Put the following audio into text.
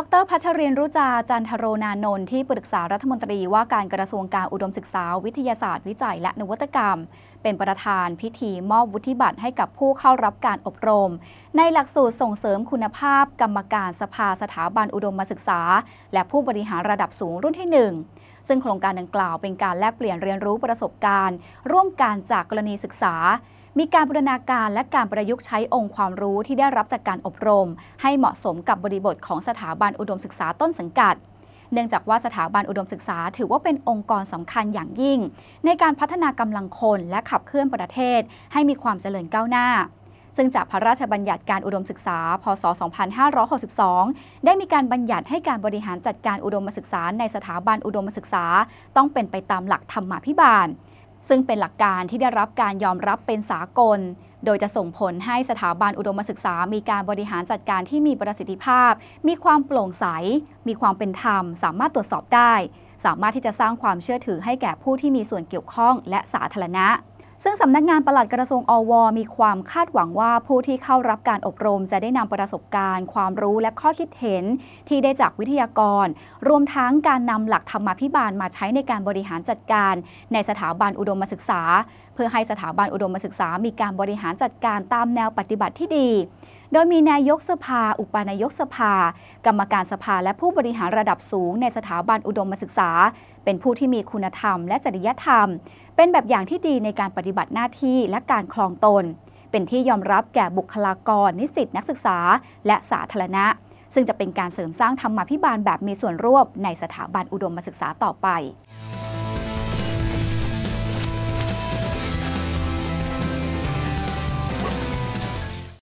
ดรพัชรินรุจาจันทโรนานนท์ที่ปรึกษารัฐมนตรีว่าการกระทรวงการอุดมศึกษาวิทยาศาสตร์วิจัยและนวัตกรรม เป็นประธานพิธีมอบวุฒิบัตรให้กับผู้เข้ารับการอบรม ในหลักสูตรส่งเสริมคุณภาพกรรมการสภาสถาบันอุดมศึกษา และผู้บริหารระดับสูงรุ่นที่ 1 ซึ่งโครงการดังกล่าว เป็นการแลกเปลี่ยนเรียนรู้ประสบการณ์ ร่วมกันจากกรณีศึกษามีการบูรณาการและการประยุกต์ใช้องค์ความรู้ที่ได้รับจากการอบรมให้เหมาะสมกับบริบทของสถาบันอุดมศึกษาต้นสังกัด เนื่องจากว่าสถาบันอุดมศึกษาถือว่าเป็นองค์กรสำคัญอย่างยิ่ง ในการพัฒนากำลังคนและขับเคลื่อนประเทศ ให้มีความเจริญก้าวหน้า ซึ่งจากพระราชบัญญัติการอุดมศึกษา พศ 2562 ได้มีการบัญญัติให้การบริหารจัดการอุดมศึกษา ในสถาบันอุดมศึกษาต้องเป็นไปตามหลักธรรมาภิบาลซึ่งเป็นหลักการที่ได้รับการยอมรับเป็นสากล โดยจะส่งผลให้สถาบันอุดมศึกษามีการบริหารจัดการที่มีประสิทธิภาพ มีความโปร่งใส มีความเป็นธรรม สามารถตรวจสอบได้ สามารถที่จะสร้างความเชื่อถือให้แก่ผู้ที่มีส่วนเกี่ยวข้องและสาธารณะซึ่ง สำนักงานประหลัดกระทรวงอวมีความคาดหวังว่าผู้ที่เข้ารับการอบรมจะได้นำประสบการณ์ ความรู้และข้อคิดเห็นที่ได้จากวิทยากร รวมทั้งการนำหลักธรรมาภิบาลมาใช้ในการบริหารจัดการ ในสถาบันอุดมศึกษา เพื่อให้สถาบันอุดมศึกษา มีการบริหารจัดการตามแนวปฏิบัติที่ดีโดยมีนายกสภา อุปนายกสภา กรรมการสภาและผู้บริหารระดับสูงในสถาบันอุดมศึกษา เป็นผู้ที่มีคุณธรรมและจริยธรรม เป็นแบบอย่างที่ดีในการปฏิบัติหน้าที่และการคลองตน เป็นที่ยอมรับแก่บุคลากรนิสิตนักศึกษาและสาธารณะ ซึ่งจะเป็นการเสริมสร้างธรรมาภิบาลแบบมีส่วนร่วมในสถาบันอุดมศึกษาต่อไป